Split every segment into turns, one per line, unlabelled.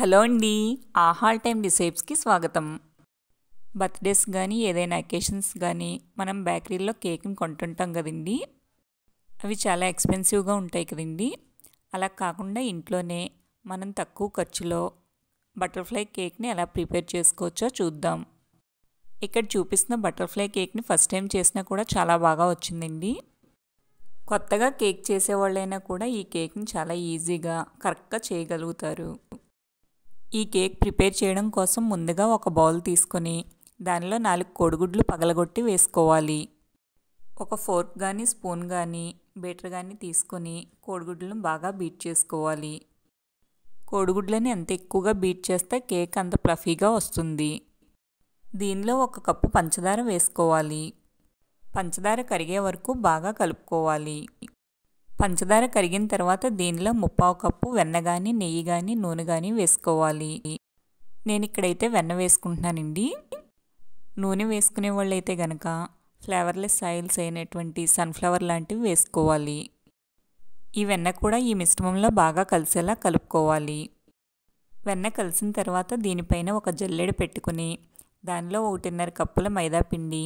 hello అండి ఆహాల్ time డిసేప్స్కి స్వాగతం birthdays కానీ ఏదైనా అకేషన్స్ కానీ మనం బేకరీలో కేక్ని కొంటుంటాం కదండి అవి చాలా ఎక్స్పెన్సివ్గా ఉంటాయి కదండి అలా కాకుండా ఇంట్లోనే మనం తక్కువ ఖర్చులో బటర్ఫ్లై కేక్ని ఎలా ప్రిపేర్ చేసుకోవచ్చో చూద్దాం ఇక్కడ చూపిస్తున్న బటర్ఫ్లై కేక్ని ఫస్ట్ టైం చేసినా కూడా చాలా బాగా వచ్చిందండి కొత్తగా కేక్ చేసేవాళ్ళైనా కూడా ఈ కేక్ని చాలా ఈజీగా కరెక్ట్గా చేయగలుగుతారు ఈ కేక్ ప్రిపేర్ చేయడం కోసం ముందుగా ఒక బౌల్ తీసుకొని దానిలో నాలుగు కోడిగుడ్లు పగలగొట్టి వేసుకోవాలి ఒక ఫోర్క్ కానీ స్పూన్ కానీ బీటర్ కానీ తీసుకొని కోడిగుడ్లను బాగా బీట్ చేసుకోవాలి కోడిగుడ్లని ఎంత ఎక్కువగా బీట్ చేస్తే కేక్ అంత ప్లఫీగా వస్తుంది దీనిలో ఒక కప్పు పంచదార వేసుకోవాలి పంచదార కరిగే వరకు బాగా కలుపుకోవాలి పంచదార కరిగిన తర్వాత దీనిలో ముప్పావు కప్పు వెన్న కానీ నెయ్యి కానీ నూనె కానీ వేసుకోవాలి నేను ఇక్కడైతే వెన్న వేసుకుంటున్నానండి నూనె వేసుకునే వాళ్ళైతే గనక ఫ్లేవర్లెస్ ఆయిల్స్ అయినటువంటి సన్ఫ్లవర్ లాంటివి వేసుకోవాలి ఈ వెన్న కూడా ఈ మిశ్రమంలో బాగా కలిసేలా కలుపుకోవాలి వెన్న కలిసిన తర్వాత దీనిపైన ఒక జల్లెడ పెట్టుకుని దానిలో ఒకటిన్నర కప్పుల మైదా పిండి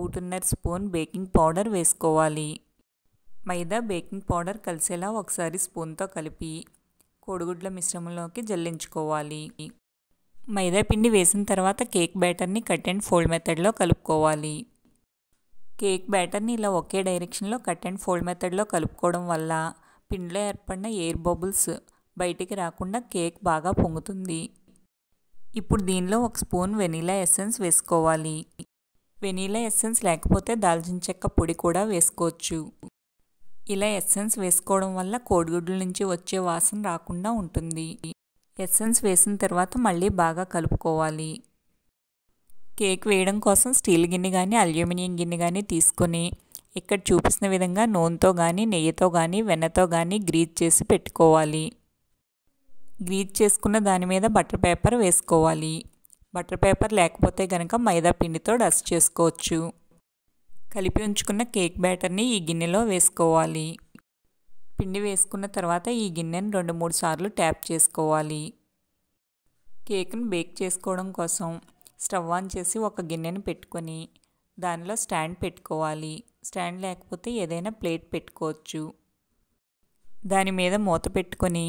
ఒకటిన్నర స్పూన్ బేకింగ్ పౌడర్ వేసుకోవాలి మైదా బేకింగ్ పౌడర్ కలిసేలా ఒకసారి స్పూన్తో కలిపి కోడిగుడ్ల మిశ్రమంలోకి జల్లించుకోవాలి మైదా పిండి వేసిన తర్వాత కేక్ బ్యాటర్ని కట్ అండ్ ఫోల్డ్ మెథడ్లో కలుపుకోవాలి కేక్ బ్యాటర్ని ఇలా ఒకే డైరెక్షన్లో కట్ అండ్ ఫోల్డ్ మెథడ్లో కలుపుకోవడం వల్ల పిండిలో ఏర్పడిన ఎయిర్ బబుల్స్ బయటికి రాకుండా కేక్ బాగా పొంగుతుంది ఇప్పుడు దీనిలో ఒక స్పూన్ వెనీలా ఎస్సెన్స్ వేసుకోవాలి వెనీలా ఎస్సెన్స్ లేకపోతే దాల్చిన చెక్క పొడి కూడా వేసుకోవచ్చు ఇలా ఎస్సెన్స్ వేసుకోవడం వల్ల కోడిగుడ్ల నుంచి వచ్చే వాసన రాకుండా ఉంటుంది ఎస్సెన్స్ వేసిన తర్వాత మళ్ళీ బాగా కలుపుకోవాలి కేక్ వేయడం కోసం స్టీల్ గిన్నె కానీ అల్యూమినియం గిన్నె కానీ తీసుకొని ఇక్కడ చూపిస్తున్న విధంగా నూనెతో కానీ నెయ్యితో కానీ వెన్నతో కానీ గ్రీజ్ చేసి పెట్టుకోవాలి గ్రీజ్ చేసుకున్న దాని మీద బటర్ పేపర్ వేసుకోవాలి బటర్ పేపర్ లేకపోతే కనుక మైదా పిండితో డస్ట్ చేసుకోవచ్చు కలిపి ఉంచుకున్న కేక్ బ్యాటర్ని ఈ గిన్నెలో వేసుకోవాలి పిండి వేసుకున్న తర్వాత ఈ గిన్నెను రెండు మూడు సార్లు ట్యాప్ చేసుకోవాలి కేక్ను బేక్ చేసుకోవడం కోసం స్టవ్ ఆన్ చేసి ఒక గిన్నెను పెట్టుకొని దానిలో స్టాండ్ పెట్టుకోవాలి స్టాండ్ లేకపోతే ఏదైనా ప్లేట్ పెట్టుకోవచ్చు దాని మీద మూత పెట్టుకొని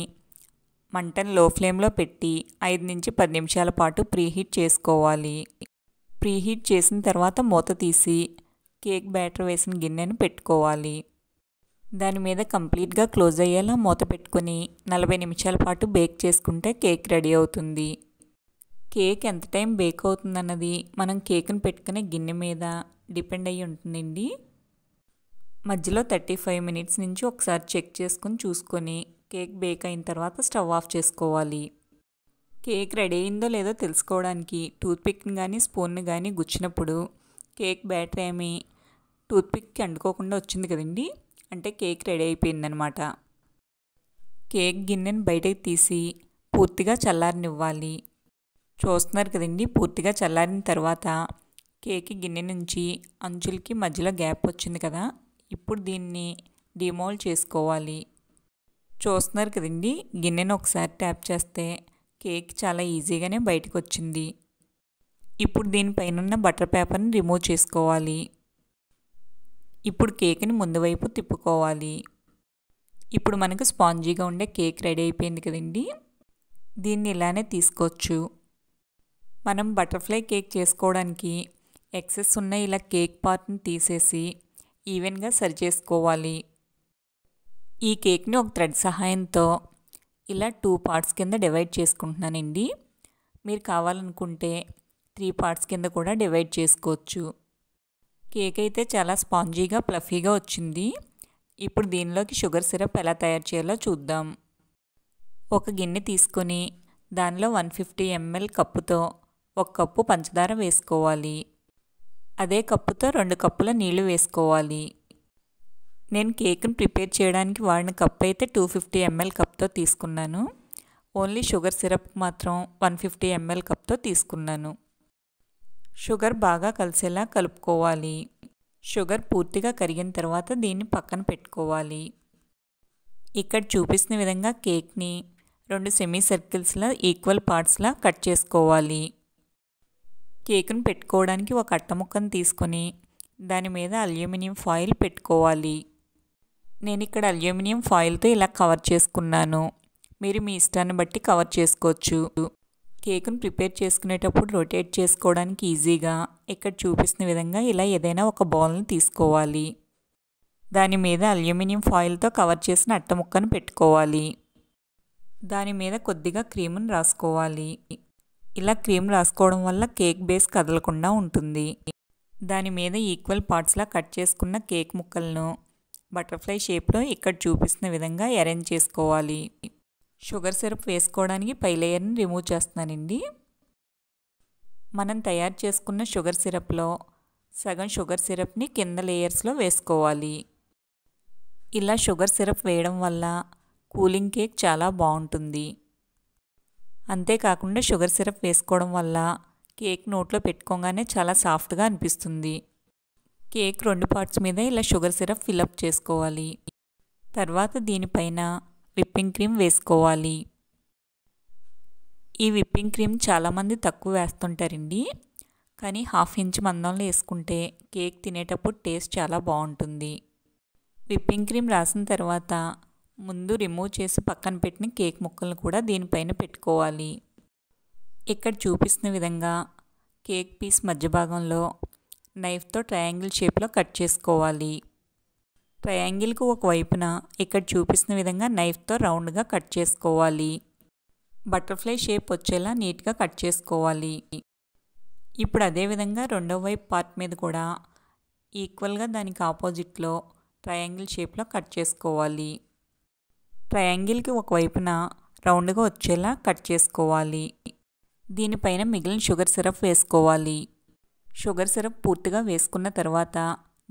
మంటను లో ఫ్లేమ్లో పెట్టి ఐదు నుంచి పది నిమిషాల పాటు ప్రీహీట్ చేసుకోవాలి ప్రీహీట్ చేసిన తర్వాత మూత తీసి కేక్ బ్యాటర్ వేసిన గిన్నెను పెట్టుకోవాలి దాని మీద కంప్లీట్గా క్లోజ్ అయ్యేలా మూత పెట్టుకొని నలభై నిమిషాల పాటు బేక్ చేసుకుంటే కేక్ రెడీ అవుతుంది కేక్ ఎంత టైం బేక్ అవుతుందన్నది మనం కేక్ను పెట్టుకునే గిన్నె మీద డిపెండ్ అయ్యి ఉంటుందండి మధ్యలో థర్టీ ఫైవ్ మినిట్స్ నుంచి ఒకసారి చెక్ చేసుకుని చూసుకొని కేక్ బేక్ అయిన తర్వాత స్టవ్ ఆఫ్ చేసుకోవాలి కేక్ రెడీ అయిందో లేదో తెలుసుకోవడానికి టూత్పిక్ని కానీ స్పూన్ని కానీ గుచ్చినప్పుడు కేక్ బ్యాటర్ ఏమి టూత్పిక్కి అంటుకోకుండా వచ్చింది కదండి అంటే కేక్ రెడీ అయిపోయిందనమాట కేక్ గిన్నెను బయటకు తీసి పూర్తిగా చల్లారనివ్వాలి చూస్తున్నారు కదండి పూర్తిగా చల్లారిన తర్వాత కేక్ గిన్నె నుంచి అంచులకి మధ్యలో గ్యాప్ వచ్చింది కదా ఇప్పుడు దీన్ని డిమోల్ చేసుకోవాలి చూస్తున్నారు కదండి గిన్నెను ఒకసారి ట్యాప్ చేస్తే కేక్ చాలా ఈజీగానే బయటకు వచ్చింది ఇప్పుడు దీనిపైనున్న బటర్ పేపర్ని రిమూవ్ చేసుకోవాలి ఇప్పుడు కేక్ని ముందు వైపు తిప్పుకోవాలి ఇప్పుడు మనకు స్పాంజీగా ఉండే కేక్ రెడీ అయిపోయింది కదండి దీన్ని ఇలానే తీసుకోవచ్చు మనం బటర్ఫ్లై కేక్ చేసుకోవడానికి ఎక్సెస్ ఉన్న ఇలా కేక్ పార్ట్ని తీసేసి ఈవెన్గా సరి చేసుకోవాలి ఈ కేక్ని ఒక థ్రెడ్ సహాయంతో ఇలా టూ పార్ట్స్ కింద డివైడ్ చేసుకుంటున్నానండి మీరు కావాలనుకుంటే త్రీ పార్ట్స్ కింద కూడా డివైడ్ చేసుకోవచ్చు కేక్ అయితే చాలా స్పాంజీగా ప్లఫీగా వచ్చింది ఇప్పుడు దీనిలోకి షుగర్ సిరప్ ఎలా తయారు చేయాలో చూద్దాం ఒక గిన్నె తీసుకొని దానిలో వన్ ఫిఫ్టీ ఎంఎల్ కప్పుతో ఒక కప్పు పంచదార వేసుకోవాలి అదే కప్పుతో రెండు కప్పుల నీళ్లు వేసుకోవాలి నేను కేక్ను ప్రిపేర్ చేయడానికి వాడిన కప్పు అయితే టూ ఫిఫ్టీ ఎంఎల్ కప్తో తీసుకున్నాను ఓన్లీ షుగర్ సిరప్ మాత్రం వన్ ఫిఫ్టీ ఎంఎల్ కప్తో తీసుకున్నాను షుగర్ బాగా కలిసేలా కలుపుకోవాలి షుగర్ పూర్తిగా కరిగిన తర్వాత దీన్ని పక్కన పెట్టుకోవాలి ఇక్కడ చూపిస్తున్న విధంగా కేక్ని రెండు సెమీ సర్కిల్స్లా ఈక్వల్ పార్ట్స్లా కట్ చేసుకోవాలి కేక్ను పెట్టుకోవడానికి ఒక అట్టముక్కను తీసుకొని దాని మీద అల్యూమినియం ఫాయిల్ పెట్టుకోవాలి నేను ఇక్కడ అల్యూమినియం ఫాయిల్తో ఇలా కవర్ చేసుకున్నాను మీరు మీ ఇష్టాన్ని బట్టి కవర్ చేసుకోవచ్చు కేక్ను ప్రిపేర్ చేసుకునేటప్పుడు రొటేట్ చేసుకోవడానికి ఈజీగా ఇక్కడ చూపిస్తున్న విధంగా ఇలా ఏదైనా ఒక బౌల్ని తీసుకోవాలి దాని మీద అల్యూమినియం ఫాయిల్తో కవర్ చేసిన అట్ట ముక్కను పెట్టుకోవాలి దాని మీద కొద్దిగా క్రీమును రాసుకోవాలి ఇలా క్రీమ్ రాసుకోవడం వల్ల కేక్ బేస్ కదలకుండా ఉంటుంది దాని మీద ఈక్వల్ పార్ట్స్లా కట్ చేసుకున్న కేక్ ముక్కలను బటర్ఫ్లై షేప్లో ఇక్కడ చూపిస్తున్న విధంగా అరేంజ్ చేసుకోవాలి షుగర్ సిరప్ వేసుకోవడానికి పై లేయర్ని రిమూవ్ చేస్తున్నానండి మనం తయారు చేసుకున్న షుగర్ సిరప్లో సగం షుగర్ సిరప్ని కింద లేయర్స్లో వేసుకోవాలి ఇలా షుగర్ సిరప్ వేయడం వల్ల కూలింగ్ కేక్ చాలా బాగుంటుంది అంతేకాకుండా షుగర్ సిరప్ వేసుకోవడం వల్ల కేక్ నోట్లో పెట్టుకోగానే చాలా సాఫ్ట్గా అనిపిస్తుంది కేక్ రెండు పార్ట్స్ మీద ఇలా షుగర్ సిరప్ ఫిలప్ చేసుకోవాలి తర్వాత దీనిపైన విప్పింగ్ క్రీమ్ వేసుకోవాలి ఈ విప్పింగ్ క్రీమ్ చాలామంది తక్కువ వేస్తుంటారండి కానీ హాఫ్ ఇంచ్ మందంలో వేసుకుంటే కేక్ తినేటప్పుడు టేస్ట్ చాలా బాగుంటుంది విప్పింగ్ క్రీమ్ రాసిన తర్వాత ముందు రిమూవ్ చేసి పక్కన పెట్టిన కేక్ ముక్కలను కూడా దీనిపైన పెట్టుకోవాలి ఇక్కడ చూపిస్తున్న విధంగా కేక్ పీస్ మధ్య భాగంలో నైఫ్తో ట్రయాంగిల్ షేప్లో కట్ చేసుకోవాలి ట్రయాంగిల్కు ఒక వైపున ఇక్కడ చూపిస్తున్న విధంగా నైఫ్తో రౌండ్గా కట్ చేసుకోవాలి బటర్ఫ్లై షేప్ వచ్చేలా నీట్గా కట్ చేసుకోవాలి ఇప్పుడు అదేవిధంగా రెండవ వైపు పార్ట్ మీద కూడా ఈక్వల్గా దానికి ఆపోజిట్లో ట్రయాంగిల్ షేప్లో కట్ చేసుకోవాలి ట్రయాంగిల్కి ఒకవైపున రౌండ్గా వచ్చేలా కట్ చేసుకోవాలి దీనిపైన మిగిలిన షుగర్ సిరప్ వేసుకోవాలి షుగర్ సిరప్ పూర్తిగా వేసుకున్న తర్వాత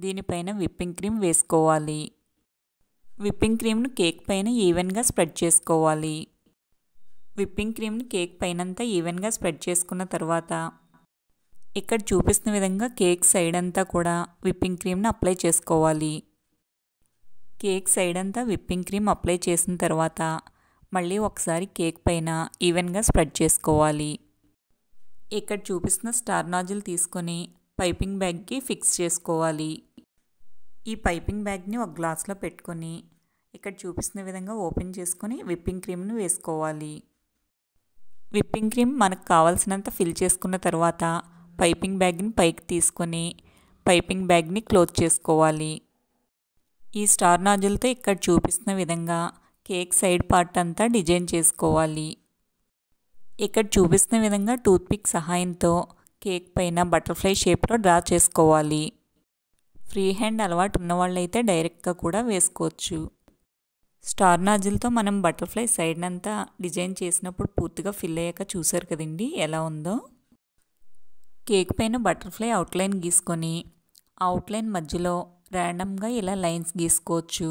దీనిపైన విప్పింగ్ క్రీమ్ వేసుకోవాలి విప్పింగ్ క్రీమ్ను కేక్ పైన ఈవెన్గా స్ప్రెడ్ చేసుకోవాలి విప్పింగ్ క్రీమ్ని కేక్ పైనంతా ఈవెన్గా స్ప్రెడ్ చేసుకున్న తర్వాత ఇక్కడ చూపిస్తున్న విధంగా కేక్ సైడ్ అంతా కూడా విప్పింగ్ క్రీమ్ని అప్లై చేసుకోవాలి కేక్ సైడ్ అంతా విప్పింగ్ క్రీమ్ అప్లై చేసిన తర్వాత మళ్ళీ ఒకసారి కేక్ పైన ఈవెన్గా స్ప్రెడ్ చేసుకోవాలి ఇక్కడ చూపిస్తున్న స్టార్ నాజిల్ తీసుకొని పైపింగ్ బ్యాగ్కి ఫిక్స్ చేసుకోవాలి ఈ పైపింగ్ బ్యాగ్ని ఒక గ్లాస్లో పెట్టుకొని ఇక్కడ చూపిస్తున్న విధంగా ఓపెన్ చేసుకొని విప్పింగ్ క్రీమ్ను వేసుకోవాలి విప్పింగ్ క్రీమ్ మనకు కావాల్సినంత ఫిల్ చేసుకున్న తర్వాత పైపింగ్ బ్యాగ్ని పైకి తీసుకొని పైపింగ్ బ్యాగ్ని క్లోజ్ చేసుకోవాలి ఈ స్టార్ నాజులతో ఇక్కడ చూపిస్తున్న విధంగా కేక్ సైడ్ పార్ట్ అంతా డిజైన్ చేసుకోవాలి ఇక్కడ చూపిస్తున్న విధంగా టూత్పిక్ సహాయంతో కేక్ పైన బటర్ఫ్లై షేప్లో డ్రా చేసుకోవాలి ఫ్రీ హ్యాండ్ అలవాటు ఉన్నవాళ్ళైతే డైరెక్ట్గా కూడా వేసుకోవచ్చు స్టార్ నాజిల్తో మనం బటర్ఫ్లై సైడ్ అంతా డిజైన్ చేసినప్పుడు పూర్తిగా ఫిల్ అయ్యాక చూసారు కదండి ఎలా ఉందో కేక్ పైన బటర్ఫ్లై అవుట్లైన్ గీసుకొని అవుట్లైన్ మధ్యలో ర్యాండమ్గా ఇలా లైన్స్ గీసుకోవచ్చు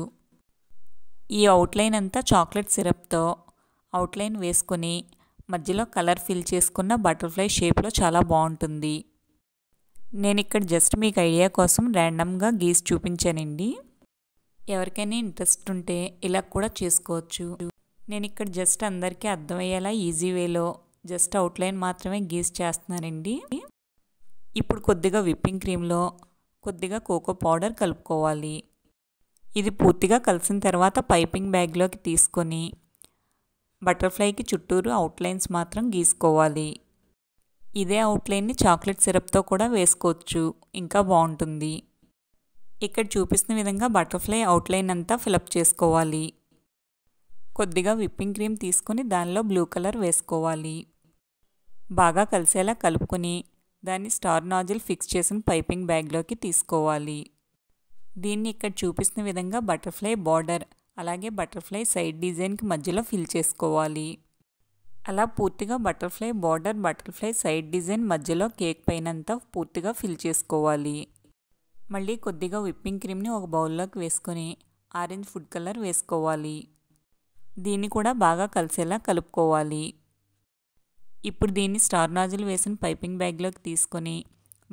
ఈ అవుట్లైన్ అంతా చాక్లెట్ సిరప్తో అవుట్లైన్ వేసుకొని మధ్యలో కలర్ ఫిల్ చేసుకున్న బటర్ఫ్లై షేప్లో చాలా బాగుంటుంది నేను ఇక్కడ జస్ట్ మీకు ఐడియా కోసం ర్యాండమ్గా గీసి చూపించానండి ఎవరికైనా ఇంట్రెస్ట్ ఉంటే ఇలా కూడా చేసుకోవచ్చు నేను ఇక్కడ జస్ట్ అందరికీ అర్థమయ్యేలా ఈజీ వేలో జస్ట్ అవుట్లైన్ మాత్రమే గీసి చేస్తున్నానండి ఇప్పుడు కొద్దిగా విప్పింగ్ క్రీమ్లో కొద్దిగా కోకో పౌడర్ కలుపుకోవాలి ఇది పూర్తిగా కలిసిన తర్వాత పైపింగ్ బ్యాగ్లోకి తీసుకొని బటర్ఫ్లైకి చుట్టూరు అవుట్లైన్స్ మాత్రం గీసుకోవాలి ఇదే అవుట్లైన్ని చాక్లెట్ సిరప్తో కూడా వేసుకోవచ్చు ఇంకా బాగుంటుంది ఇక్కడ చూపిస్తున్న విధంగా బటర్ఫ్లై అవుట్లైన్ అంతా ఫిలప్ చేసుకోవాలి కొద్దిగా విప్పింగ్ క్రీమ్ తీసుకుని దానిలో బ్లూ కలర్ వేసుకోవాలి బాగా కలిసేలా కలుపుకొని దాన్ని స్టార్ నాజిల్ ఫిక్స్ చేసిన పైపింగ్ బ్యాగ్లోకి తీసుకోవాలి దీన్ని ఇక్కడ చూపిస్తున్న విధంగా బటర్ఫ్లై బార్డర్ అలాగే బటర్ఫ్లై సైడ్ డిజైన్కి మధ్యలో ఫిల్ చేసుకోవాలి అలా పూర్తిగా butterfly border butterfly side design మధ్యలో కేక్ పైనంతా పూర్తిగా ఫిల్ చేసుకోవాలి మళ్ళీ కొద్దిగా విప్పింగ్ క్రీమ్ని ఒక బౌల్లోకి వేసుకొని ఆరెంజ్ ఫుడ్ కలర్ వేసుకోవాలి దీన్ని కూడా బాగా కలిసేలా కలుపుకోవాలి ఇప్పుడు దీన్ని స్టార్ నాజులు వేసిన పైపింగ్ బ్యాగ్లోకి తీసుకొని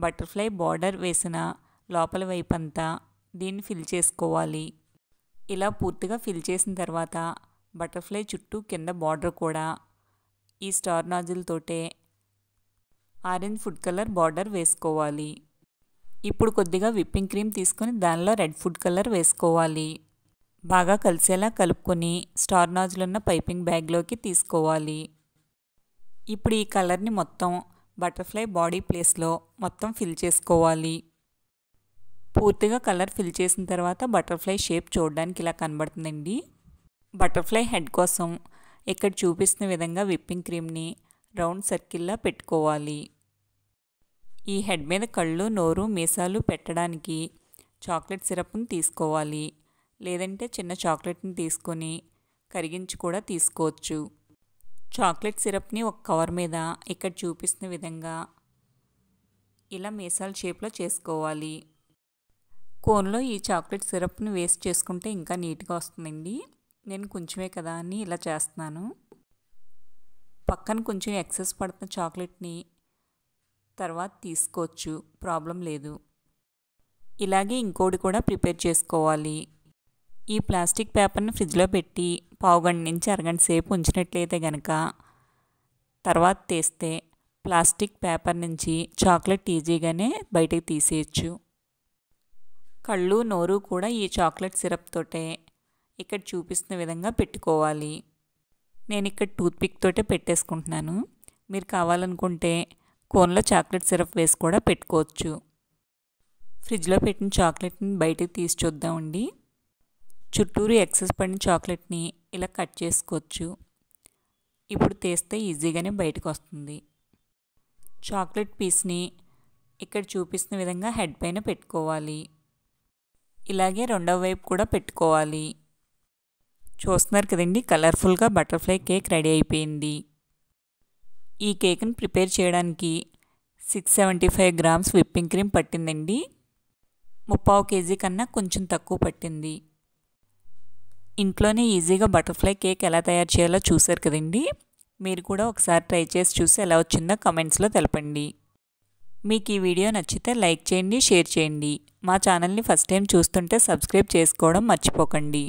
బటర్ఫ్లై బార్డర్ వేసిన లోపల వైపు అంతా దీన్ని ఫిల్ చేసుకోవాలి ఇలా పూర్తిగా ఫిల్ చేసిన తర్వాత బటర్ఫ్లై చుట్టూ కింద బార్డర్ కూడా ఈ స్టార్ నాజిల్తోటే ఆరెంజ్ ఫుడ్ కలర్ బార్డర్ వేసుకోవాలి ఇప్పుడు కొద్దిగా విప్పింగ్ క్రీమ్ తీసుకొని దానిలో రెడ్ ఫుడ్ కలర్ వేసుకోవాలి బాగా కలిసేలా కలుపుకొని స్టార్ నాజిల్ ఉన్న పైపింగ్ బ్యాగ్లోకి తీసుకోవాలి ఇప్పుడు ఈ కలర్ని మొత్తం బటర్ఫ్లై బాడీ ప్లేస్లో మొత్తం ఫిల్ చేసుకోవాలి పూర్తిగా కలర్ ఫిల్ చేసిన తర్వాత బటర్ఫ్లై షేప్ చూడడానికి ఇలా కనబడుతుందండి బటర్ఫ్లై హెడ్ కోసం ఇక్కడ చూపిస్తున్న విధంగా విప్పింగ్ క్రీమ్ని రౌండ్ సర్కిల్లా పెట్టుకోవాలి ఈ హెడ్ మీద కళ్ళు నోరు మీసాలు పెట్టడానికి చాక్లెట్ సిరప్ని తీసుకోవాలి లేదంటే చిన్న చాక్లెట్ని తీసుకొని కరిగించి కూడా తీసుకోవచ్చు చాక్లెట్ సిరప్ని ఒక కవర్ మీద ఇక్కడ చూపిస్తున్న విధంగా ఇలా మీసాల షేప్లో చేసుకోవాలి కోన్లో ఈ చాక్లెట్ సిరప్ని వేస్ట్ చేసుకుంటే ఇంకా నీట్గా వస్తుందండి నేను కొంచెమే కదా అని ఇలా చేస్తున్నాను పక్కన కొంచెం ఎక్సెస్ పడుతున్న చాక్లెట్ని తర్వాత తీసుకోవచ్చు ప్రాబ్లం లేదు ఇలాగే ఇంకోటి కూడా ప్రిపేర్ చేసుకోవాలి ఈ ప్లాస్టిక్ పేపర్ని ఫ్రిడ్జ్లో పెట్టి పావుగంట నుంచి అరగంట సేపు ఉంచినట్లయితే గనక తర్వాత తీస్తే ప్లాస్టిక్ పేపర్ నుంచి చాక్లెట్ ఈజీగానే బయటకు తీసేయచ్చు కళ్ళు నోరు కూడా ఈ చాక్లెట్ సిరప్ తోటే ఇక్కడ చూపిస్తున్న విధంగా పెట్టుకోవాలి నేను ఇక్కడ టూత్పిక్ తోటే పెట్టేసుకుంటున్నాను మీరు కావాలనుకుంటే కోన్లో చాక్లెట్ సిరప్ వేసి కూడా పెట్టుకోవచ్చు ఫ్రిడ్జ్లో పెట్టిన చాక్లెట్ని బయటకు తీసి చూద్దామండి చుట్టూరు ఎక్సెస్ పడిన చాక్లెట్ని ఇలా కట్ చేసుకోవచ్చు ఇప్పుడు తీస్తే ఈజీగానే బయటకు వస్తుంది చాక్లెట్ పీస్ని ఇక్కడ చూపిస్తున్న విధంగా హెడ్ పైన పెట్టుకోవాలి ఇలాగే రెండవ వైపు కూడా పెట్టుకోవాలి చూస్తున్నారు కదండి కలర్ఫుల్గా బటర్ఫ్లై కేక్ రెడీ అయిపోయింది ఈ కేక్ని ప్రిపేర్ చేయడానికి six seventy five grams whipping cream పట్టిందండి ముప్పావు కేజీ కన్నా కొంచెం తక్కువ పట్టింది ఇంట్లోనే ఈజీగా బటర్ఫ్లై కేక్ ఎలా తయారు చేయాలో చూసారు కదండి మీరు కూడా ఒకసారి ట్రై చేసి చూసి ఎలా వచ్చిందో కమెంట్స్లో తెలపండి మీకు ఈ వీడియో నచ్చితే లైక్ చేయండి షేర్ చేయండి మా ఛానల్ని ఫస్ట్ టైం చూస్తుంటే సబ్స్క్రైబ్ చేసుకోవడం మర్చిపోకండి